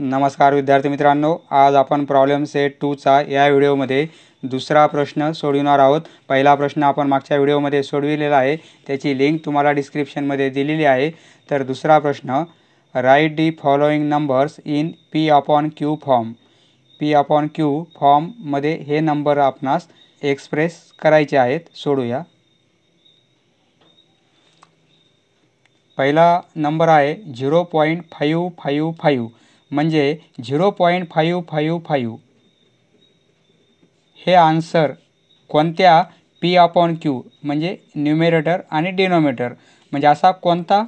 नमस्कार विद्यार्थी मित्रांनो आज आपण प्रॉब्लेम सेट टूचा या व्हिडिओमध्ये दुसरा प्रश्न सोडविणार आहोत पहिला प्रश्न आपण मागच्या व्हिडिओमध्ये सोडविलेला आहे त्याची लिंक तुम्हाला डिस्क्रिप्शनमध्ये दिलेली आहे तर दुसरा प्रश्न write the following numbers in P upon Q form P upon Q फॉर्ममध्ये हे नंबर आपणास एक्सप्रेस करायचे आहेत सोडूया पहिला नंबर आहे zero point five five five म्हणजे zero point five five five हे आन्सर कोणत्या पी अपॉन क्यू म्हणजे न्युमेरेटर आणि डिनोमिनेटर म्हणजे असा कोणता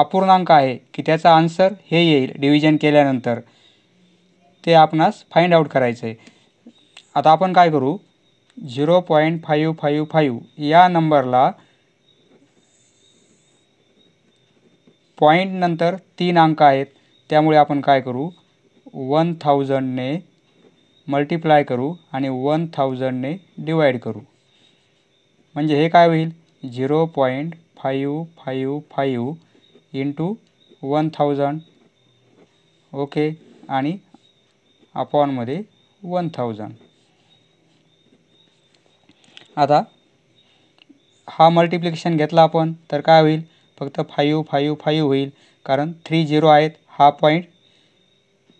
अपूर्णांक आहे की त्याचा आन्सर हे येईल डिव्हिजन केल्यानंतर ते आपणास फाइंड आउट करायचं आहे आता आपण काय करू zero point five five five या नंबरला पॉईंटनंतर नंतर तीन अंक आहेत त्यामुळे आपण काय करू वन थाउजंडने मल्टिप्लाय करू आणि वन थाउजंडने डिवाईड करू म्हणजे हे काय होईल zero point five five five into one thousand okay आणि अपॉनमध्ये वन थाउजंड आता हा मल्टिप्लिकेशन घेतला आपण तर काय होईल फक्त फाईव फाईव फाईव्ह होईल कारण थ्री झिरो आहेत हा पॉईंट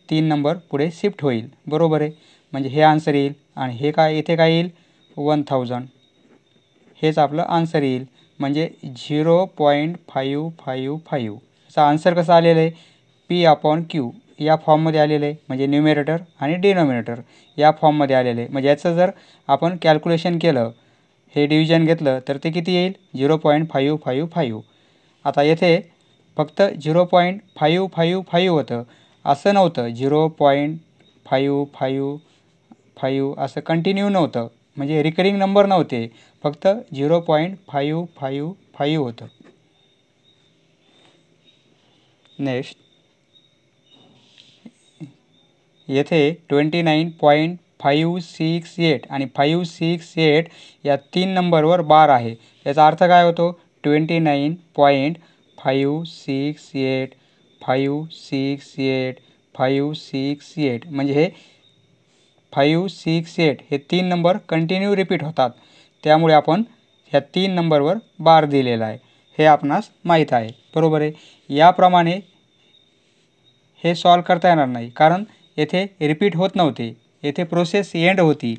तीन नंबर पुढे शिफ्ट होईल बरोबर आहे म्हणजे हे आन्सर येईल आणि हे काय इथे काय येईल वन थाउजंड हेच आपलं आन्सर येईल म्हणजे zero point five five five याचा आन्सर कसा आलेला आहे पी अपॉन क्यू या फॉर्ममध्ये आलेलं आहे म्हणजे न्युमिरेटर आणि डिनॉमिनेटर या फॉर्ममध्ये आलेलं आहे म्हणजे याचं जर आपण कॅल्क्युलेशन केलं हे डिव्हिजन घेतलं तर ते किती येईल zero point five five five आता येथे फक्त zero point five five five होतं असं नव्हतं zero point five five five असं कंटिन्यू नव्हतं म्हणजे रिकरिंग नंबर नव्हते फक्त zero point five five five होतं नेक्स्ट येथे twenty nine point five six eight आणि फाईव्ह सिक्स एट या तीन नंबरवर बार आहे याचा अर्थ काय होतो twenty nine point five six eight five six eight five six eight म्हणजे हे फायू सिक्स एट हे तीन नंबर कंटिन्यू रिपीट होतात त्यामुळे आपण ह्या तीन नंबरवर बार दिलेला आहे हे आपणास माहीत आहे बरोबर आहे याप्रमाणे हे सॉल्व करता येणार नाही कारण येथे रिपीट होत नव्हते येथे प्रोसेस एंड होती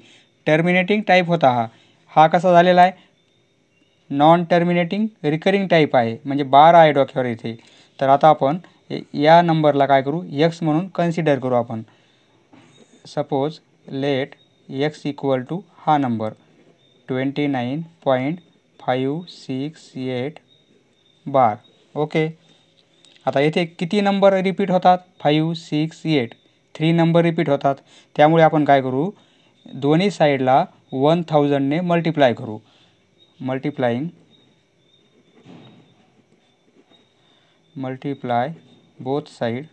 टर्मिनेटिंग टाईप होता हा हा कसा झालेला आहे नॉन टर्मिनेटिंग रिकरिंग टाईप आहे म्हणजे बारा आहे डॉक्यावर इथे तर आता आपण या नंबरला काय करू एक्स म्हणून कन्सिडर करू आपण suppose let x equal to हा number twenty nine point five six eight bar okay आता येथे किती नंबर रिपीट होतात five six eight three number repeat होतात त्यामुळे आपण काय करू दोन्ही साईडला वन थाउजंडने मल्टिप्लाय करू multiply both side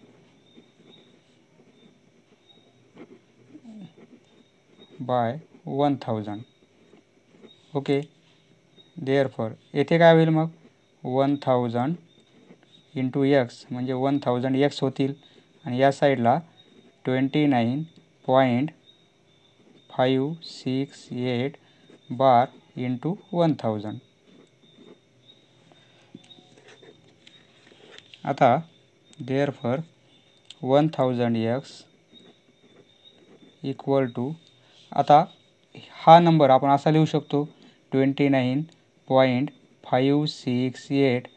by one thousand okay for येथे काय होईल मग वन थाउजंड इंटू एक्स म्हणजे वन थाउजंड एक्स होतील आणि या साईडला twenty nine point five six eight bar into one thousand आता therefore one thousand x equal to आता हा नंबर आपण असा लिहू शकतो twenty nine point five six eight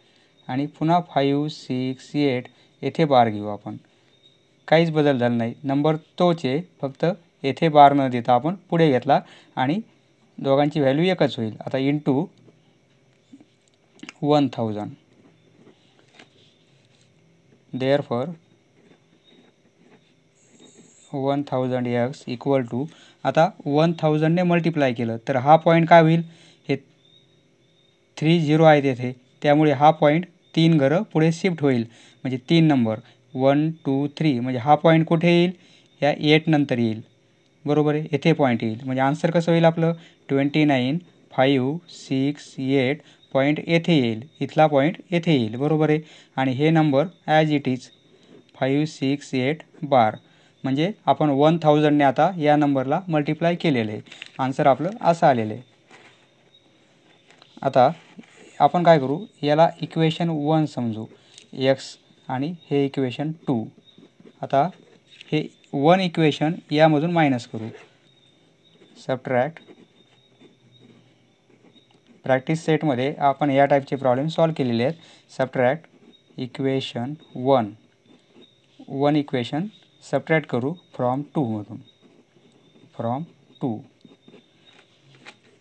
आणि पुन्हा फाईव्ह सिक्स एट येथे बार घेऊ आपण काहीच बदल झाला नाही नंबर तोच आहे फक्त येथे बार न देता आपण पुढे घेतला आणि दोघांची व्हॅल्यू एकच होईल आता into one thousand therefore one thousand x equal to आता वन थाउजंडने मल्टिप्लाय केलं तर हा पॉईंट काय होईल हे थ्री झिरो आहे तेथे त्यामुळे हा पॉईंट तीन घरं पुढे शिफ्ट होईल म्हणजे तीन नंबर वन टू थ्री म्हणजे हा पॉईंट कुठे येईल या नंतर येईल बरोबर आहे येथे पॉईंट येईल म्हणजे आन्सर कसं होईल आपलं twenty nine five six eight point येथे येईल इथला पॉईंट येथे येईल बरोबर आहे आणि हे number as it is five six eight bar म्हणजे आपण वन थाउजंडने आता या नंबरला मल्टिप्लाय केलेलं आहे आन्सर आपलं असं आलेलं आहे आता आपण काय करू याला इक्वेशन वन समजू एक्स आणि हे इक्वेशन टू आता हे वन इक्वेशन यामधून मायनस करू सबट्रॅक्ट प्रॅक्टिस सेटमध्ये आपण या टाईपचे प्रॉब्लेम सॉल्व केलेले आहेत subtract equation one one equation subtract करू फ्रॉम टूमधून फ्रॉम टू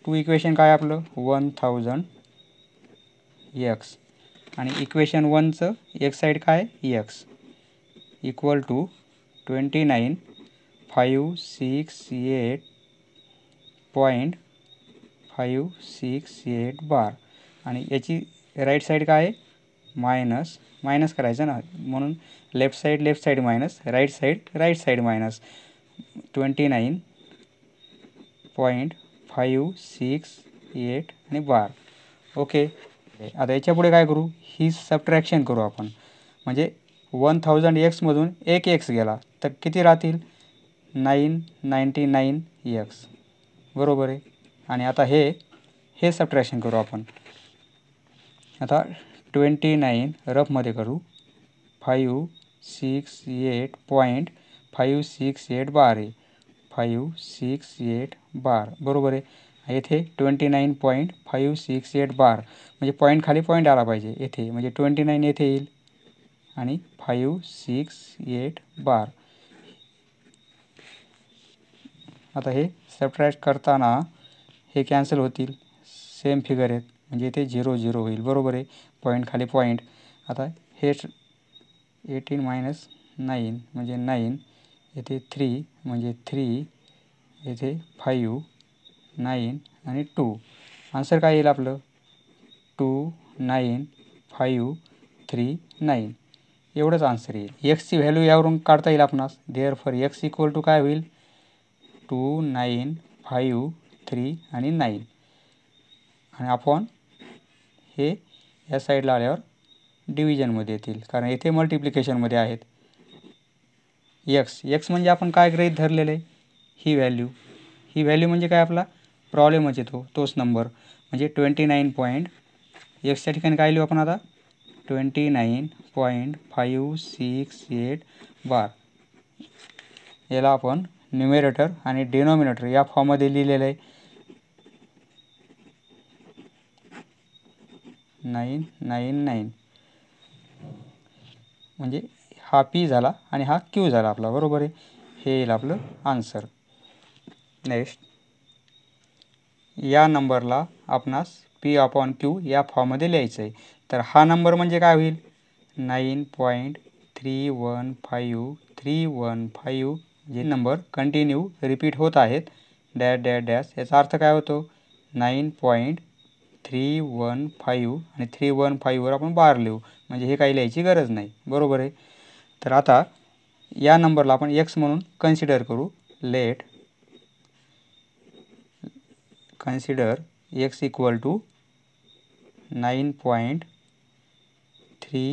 टू इक्वेशन काय आपलं वन थाउजंड एक्स आणि इक्वेशन वनचं एक साईड काय x equal to twenty nine five six eight point five six eight bar आणि याची राईट साईड काय आहे मायनस मायनस करायचं ना म्हणून left side left side minus right side right side minus twenty nine point five six eight आणि bar okay आता याच्यापुढे काय करू ही सबट्रॅक्शन करू आपण म्हणजे वन थाउजंड एक्समधून एक एक्स गेला तर किती राहतील नाईन नाईंटी नाईन एक्स बरोबर आहे आणि आता हे हे सबट्रॅक्शन करू आपण आता ट्वेंटी नाईन रफमध्ये करू five six eight point five six eight bar आहे फाईव्ह सिक्स एट बार बरोबर आहे येथे twenty nine point five six eight bar म्हणजे पॉईंट खाली पॉईंट आला पाहिजे येथे म्हणजे ट्वेंटी नाईन येथे येईल आणि फाईव्ह सिक्स एट बार आता हे सबट्रॅक्ट करताना हे कॅन्सल होतील सेम फिगर आहेत म्हणजे इथे झिरो झिरो होईल बरोबर आहे पॉईंट खाली पॉईंट आता हे एटीन मायनस नाईन म्हणजे नाईन येथे थ्री म्हणजे थ्री येथे फाईव्ह नाईन आणि टू आन्सर काय येईल आपलं two nine five three nine एवढंच आन्सर येईल एक्सची व्हॅल्यू यावरून काढता येईल आपणास therefore x equal to काय होईल टू नाईन फाईव्ह थ्री आणि नाईन आणि आपण हे या साईडला आल्यावर डिव्हिजनमध्ये येतील कारण येथे मल्टिप्लिकेशनमध्ये आहेत एक्स एक्स म्हणजे आपण काय ग्रहित धरलेलं आहे ही व्हॅल्यू ही व्हॅल्यू म्हणजे काय आपला प्रॉब्लेमच येतो तोच नंबर म्हणजे ट्वेंटी नाईन पॉईंट एक्सच्या ठिकाणी काय लिहू आपण आता twenty nine point five six eight bar याला आपण न्युमेरेटर आणि डिनॉमिनेटर या फॉर्ममध्ये लिहिलेलं आहे नाईन नाईन नाईन म्हणजे हा पी झाला आणि हा क्यू झाला आपला बरोबर आहे हे येईल आपलं आन्सर नेक्स्ट या नंबरला आपणास पी अपॉन क्यू या फॉर्ममध्ये लिहायचं आहे तर हा नंबर म्हणजे काय होईल nine point three one five three one five हे नंबर कंटिन्यू रिपीट होत आहेत डॅश डॅश डॅश याचा अर्थ काय होतो nine point three one five आणि थ्री वन फाईव्हवर आपण बार लिहू म्हणजे हे काही लिहायची गरज नाही बरोबर आहे तर आता या नंबरला आपण एक्स म्हणून कन्सिडर करू let consider x equal to nine point three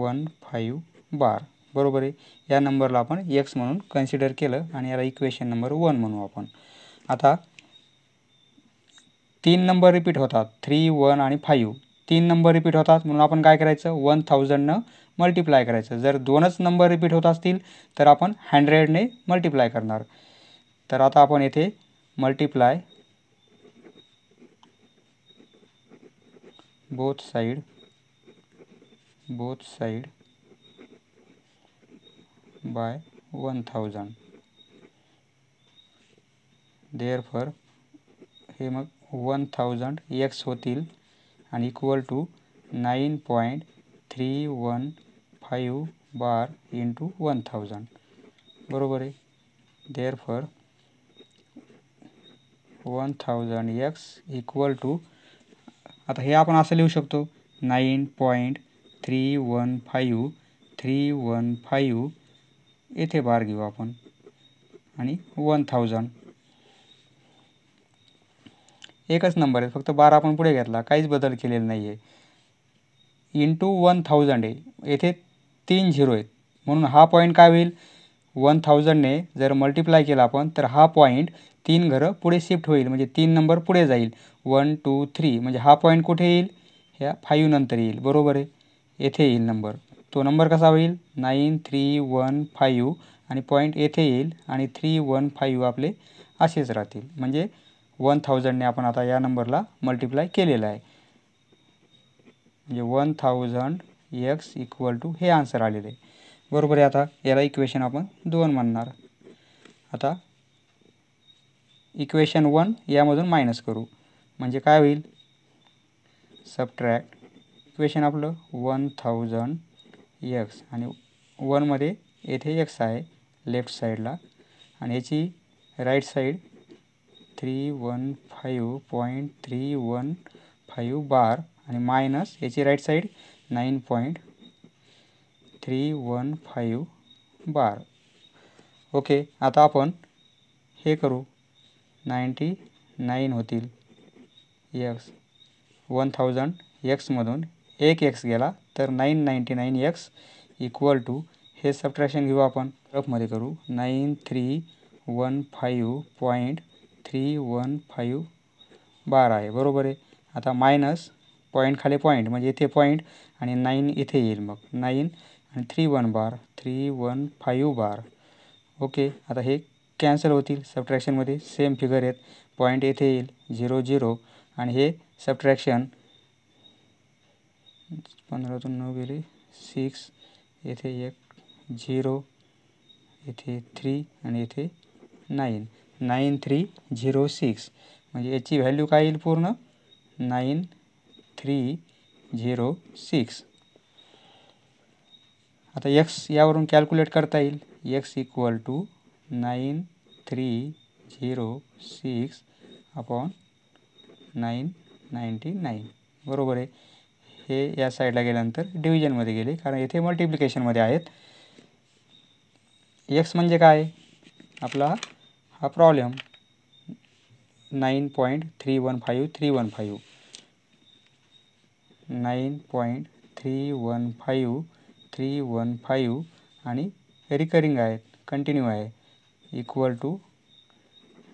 one five bar बरोबर आहे या नंबरला आपण एक्स म्हणून कन्सिडर केलं आणि याला इक्वेशन नंबर वन म्हणू आपण आता तीन नंबर रिपीट होतात थ्री वन आणि फाईव्ह तीन नंबर रिपीट होतात म्हणून आपण काय करायचं वन थाउजंडनं मल्टिप्लाय करायचं जर दोनच नंबर रिपीट होत असतील तर आपण हंड्रेडने मल्टिप्लाय करणार तर आता आपण येथे multiply both side both side by one by there therefore हे मग वन थाउजंड एक्स होतील आणि equal to nine point three one five bar into one thousand बरोबर आहे there therefore one thousand x equal to आता हे आपण असं लिहू शकतो nine point three one five three one five येथे बार घेऊ आपण आणि वन थाउजंड एकच नंबर आहे फक्त बार आपण पुढे घेतला काहीच बदल केलेला नाही आहे टू वन थाउजंड आहे येथे तीन झिरो आहेत म्हणून हा पॉईंट काय होईल वन थाउजंडने जर मल्टिप्लाय केला आपण तर हा पॉईंट तीन घरं पुढे शिफ्ट होईल म्हणजे तीन नंबर पुढे जाईल वन टू थ्री म्हणजे हा पॉईंट कुठे येईल ह्या फाईव्हनंतर नंतर येईल बरोबर आहे येथे येईल नंबर तो नंबर कसा होईल नाईन थ्री वन फाईव्ह आणि पॉईंट येथे येईल आणि थ्री वन फाईव्ह आपले असेच राहतील म्हणजे वन थाउजंडने आपण आता या नंबरला मल्टिप्लाय केलेला आहे म्हणजे one thousand x equal to हे आन्सर आलेले आहे बरोबर आहे आता याला इक्वेशन आपण दोन म्हणणार आता इक्वेशन वन यामधून मायनस करू म्हणजे काय होईल सबट्रॅक्ट इक्वेशन आपलं वन थाउजंड यक्स आणि वनमध्ये येथे एक्स आहे लेफ्ट साईडला आणि याची right side three one five point three one five bar आणि मायनस याची right side nine point three one five bar okay आता आपण हे करू नाईंटी नाईन होतील यक्स वन थाउजंड यक्समधून एक एक्स गेला तर nine ninety nine x equal to हे सबट्रॅक्शन घेऊ आपण रफमध्ये करू nine three one five point three one five bar आहे बरोबर आहे आता मायनस पॉईंट खाली पॉईंट म्हणजे इथे पॉईंट आणि नाईन इथे येईल मग नाईन आणि three one bar three one five bar okay आता हे कॅन्सल होतील सबट्रॅक्शनमध्ये सेम फिगर आहेत पॉईंट येथे येईल झिरो झिरो आणि हे सबट्रॅक्शन पंधरातून नऊ गेले सिक्स येथे एक झिरो येथे थ्री आणि येथे nine nine three zero six म्हणजे याची व्हॅल्यू काय येईल पूर्ण नाईन थ्री झिरो सिक्स आता एक्स यावरून कॅल्क्युलेट करता येईल x equal to nine three zero six upon nine ninety nine बरोबर आहे हे या साईडला गेल्यानंतर डिव्हिजनमध्ये गेले कारण येथे मल्टिप्लिकेशनमध्ये आहेत एक्स म्हणजे काय आपला हा problem nine point three one five three one five nine point three one five three one five आणि रिकरिंग आहेत कंटिन्यू आहे equal to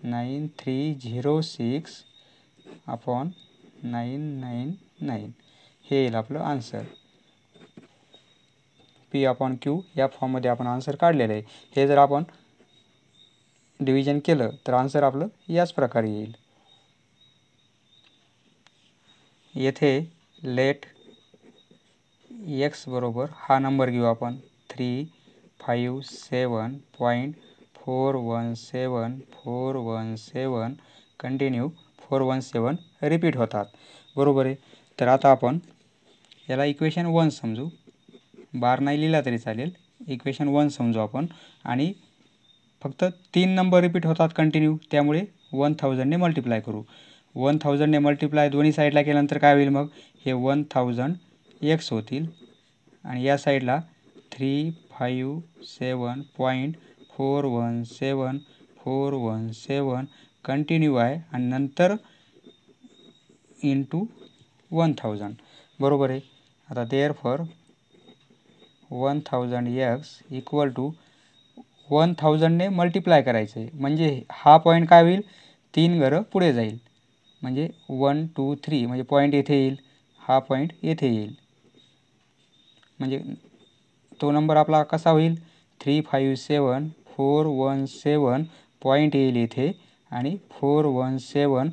nine three zero six upon nine nine nine हे येईल आपलं आन्सर पी अपॉन क्यू या फॉर्ममध्ये आपण answer काढलेलं आहे हे जर आपण डिव्हिजन केलं तर आन्सर आपलं याच प्रकारे येईल येथे लेट एक्स बरोबर हा नंबर घेऊ आपण three five seven point four one seven four one seven continue four one seven repeat होतात बरोबर आहे तर आता आपण याला इक्वेशन वन समजू बार नाही लिहिला तरी चालेल इक्वेशन वन समजू आपण आणि फक्त तीन नंबर रिपीट होतात कंटिन्यू त्यामुळे वन थाउजंडने मल्टिप्लाय करू वन थाउजंडने मल्टिप्लाय दोन्ही साईडला केल्यानंतर काय होईल मग हे वन थाउजंड एक्स होतील आणि या साईडला three five seven point four one seven four one seven continue आहे आणि नंतर इंटू वन थाउजंड बरोबर आहे आता therefore one thousand x equal to one थाउजंडने मल्टिप्लाय करायचं आहे म्हणजे हा पॉईंट काय होईल तीन घरं पुढे जाईल म्हणजे वन टू थ्री म्हणजे पॉईंट येथे येईल हा पॉईंट येथे येईल म्हणजे तो नंबर आपला कसा होईल three five seven four one seven point येईल येथे आणि फोर वन सेवन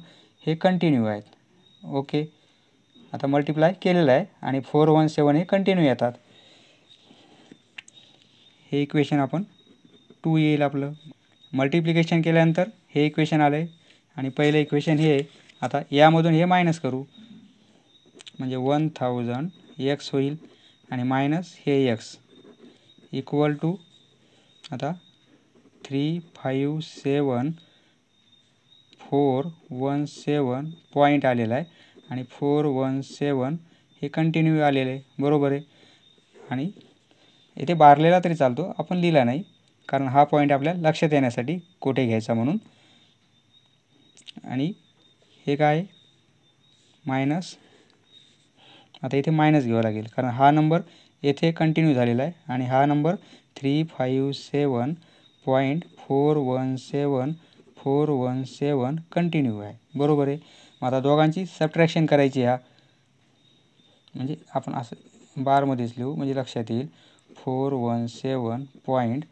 हे कंटिन्यू आहेत ओके आता मल्टिप्लाय केलेलं आहे आणि फोर वन सेवन हे कंटिन्यू येतात हे इक्वेशन आपण टू येईल आपलं मल्टिप्लिकेशन केल्यानंतर हे इक्वेशन आलं आहे आणि पहिलं इक्वेशन हे आता यामधून हे मायनस करू म्हणजे वन थाउजंड एक्स होईल आणि मायनस हे एक्स इक्वल टू आता three five seven four one seven point आलेला आहे आणि फोर वन सेवन हे कंटिन्यू आलेले आहे बरोबर आहे आणि इथे बारलेला तरी चालतो आपण लिहिला नाही कारण हा पॉईंट आपल्याला लक्षात येण्यासाठी कुठे घ्यायचा म्हणून आणि हे काय मायनस आता इथे मायनस घ्यावं लागेल कारण हा नंबर येथे कंटिन्यू झालेला आहे आणि हा number three five seven point four one seven four one seven continue आहे बरोबर आहे मग आता दोघांची सबट्रॅक्शन करायची ह्या म्हणजे आपण असं बारमध्येच लिहू म्हणजे लक्षात येईल four one seven point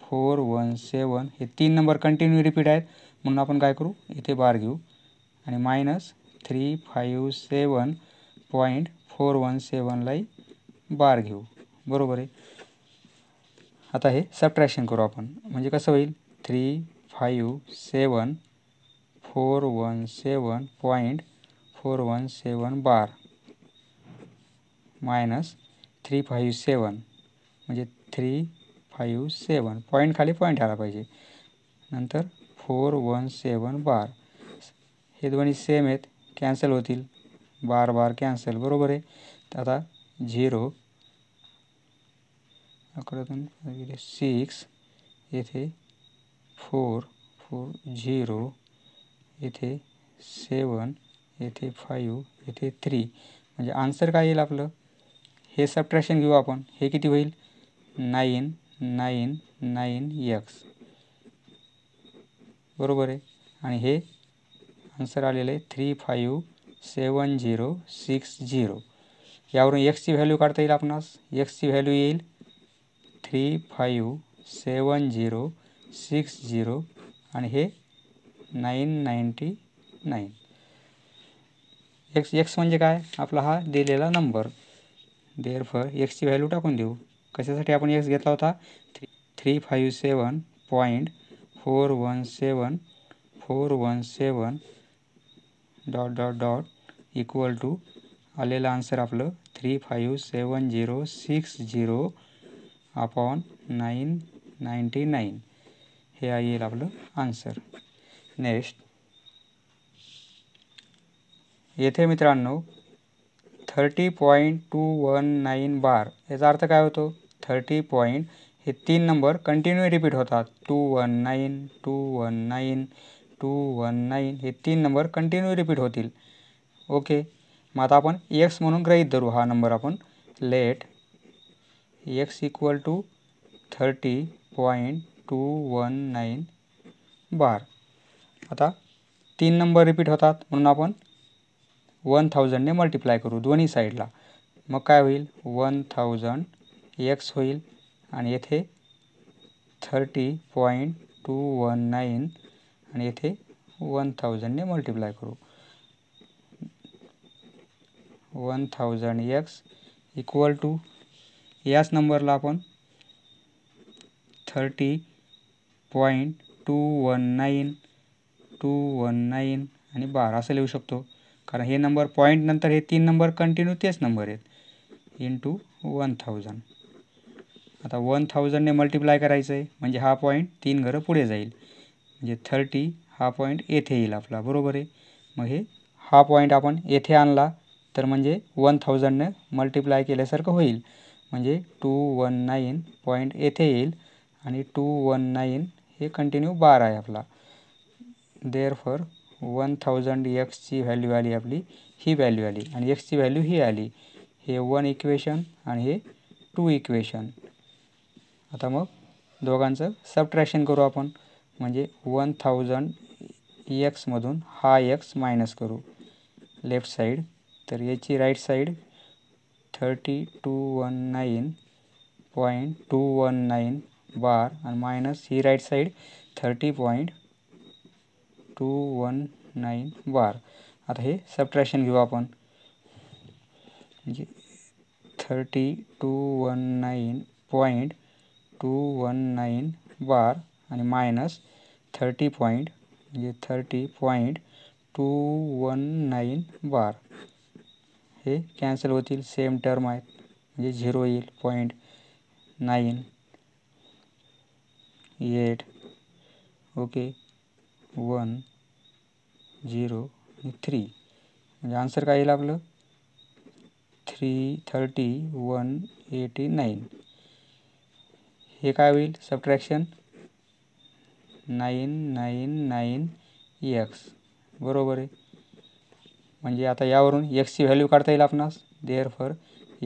four one seven हे तीन नंबर कंटिन्यू रिपीट आहेत म्हणून आपण काय करू इथे बार घेऊ आणि minus three five seven point four one सेवनलाही बार घेऊ बरोबर आहे आता हे सबट्रॅक्शन करू आपण म्हणजे कसं होईल three five seven four one seven point four one seven bar minus three five seven मजे थ्री फाइव सेवन पॉइंट खाली पॉइंट आला पाजे नंतर फोर वन सेवन बार हे दोन्ही सेम आहेत कॅन्सल होतील बार बार कैंसल बरोबर है तर आता जीरो अकड़ा सिक्स ये थे फोर फोर जीरो येथे सेवन येथे फायू येथे थ्री म्हणजे आन्सर काय येईल आपलं हे सबट्रॅक्शन घेऊ आपण हे किती होईल नाईन नाईन नाईन यक्स बरोबर आहे आणि हे आन्सर आलेलं आहे three five seven zero six zero यावरून एक्सची व्हॅल्यू काढता येईल आपणास एक्सची व्हॅल्यू येईल three five seven zero six zero आणि हे nine ninety nine x x म्हणजे काय आपला हा दिलेला नंबर देअर एक्सची व्हॅल्यू टाकून देऊ कशासाठी आपण एक्स घेतला होता three three five seven point four one seven four one seven dot dot dot equal to आलेलं आन्सर आपलं three five seven zero six zero upon nine ninety nine हे येईल आपलं आन्सर नेक्स्ट येथे मित्रांनो thirty point two one nine bar याचा अर्थ काय होतो थर्टी पॉईंट हे तीन नंबर कंटिन्यू रिपीट होतात two one nine two one nine two one nine हे तीन नंबर कंटिन्यू रिपीट होतील ओके मग आता आपण एक्स म्हणून ग्रहित धरू हा नंबर आपण let x equal to thirty point two one nine bar आता तीन नंबर रिपीट होतात म्हणून आपण वन थाउजंडने मल्टिप्लाय करू दोन्ही साईडला मग काय होईल वन थाउजंड एक्स होईल आणि येथे thirty point two one nine आणि येथे वन थाउजंडने मल्टिप्लाय करू one thousand x equal to याच नंबरला आपण thirty point two one nine two one nine आणि बारा असं लिहू शकतो कारण हे नंबर पॉईंट नंतर हे तीन नंबर कंटिन्यू तेच नंबर आहेत इन टू वन थाउजंड आता वन थाउजंडने मल्टिप्लाय करायचं आहे म्हणजे हा पॉईंट तीन घरं पुढे जाईल म्हणजे थर्टी हा पॉईंट येथे येईल आपला बरोबर आहे मग हे हा पॉईंट आपण येथे आणला तर म्हणजे वन थाउजंडने मल्टिप्लाय केल्यासारखं होईल म्हणजे टू वन नाईन पॉईंट येथे येईल आणि टू वन नाईन हे कंटिन्यू बार आहे आपला फॉर वन थाउजंड एक्सची व्हॅल्यू आली आपली ही व्हॅल्यू आली आणि एक्सची व्हॅल्यू ही आली हे वन इक्वेशन आणि हे टू इक्वेशन आता मग दोघांचं सबट्रॅक्शन करू आपण म्हणजे वन थाउजंड एक्समधून हा एक्स मायनस करू लेफ्ट साईड तर याची right side thirty two one nine point two one nine bar आणि मायनस ही right side thirty point two one nine bar आता हे सबट्रॅक्शन घेऊ आपण म्हणजे thirty two one nine point two one nine bar आणि मायनस थर्टी पॉईंट म्हणजे thirty point two one nine bar हे कॅन्सल होतील सेम टर्म आहेत म्हणजे झिरो येईल point nine eight okay one zero three म्हणजे आन्सर काय येईल आपलं three thirty one eighty nine हे काय होईल subtraction nine nine nine x बरोबर आहे म्हणजे आता यावरून एक्सची व्हॅल्यू काढता येईल आपणास therefore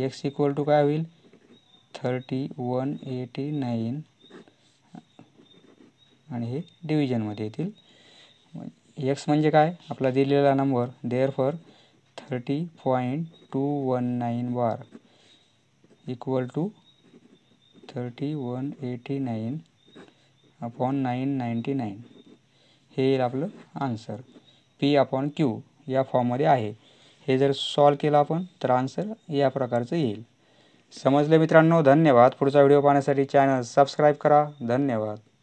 x equal to काय होईल थर्टी वन एटी नाईन आणि हे डिव्हिजनमध्ये येतील एक्स म्हणजे काय आपला दिलेला number therefore thirty point two one nine bar equal to thirty one eighty nine upon nine ninety nine हे येईल आपलं आन्सर पी अपॉन क्यू या फॉर्ममध्ये आहे हे जर सॉल्व केलं आपण तर आन्सर या प्रकारचं येईल समजले मित्रांनो धन्यवाद पुढचा व्हिडिओ पाहण्यासाठी चॅनल सबस्क्राईब करा धन्यवाद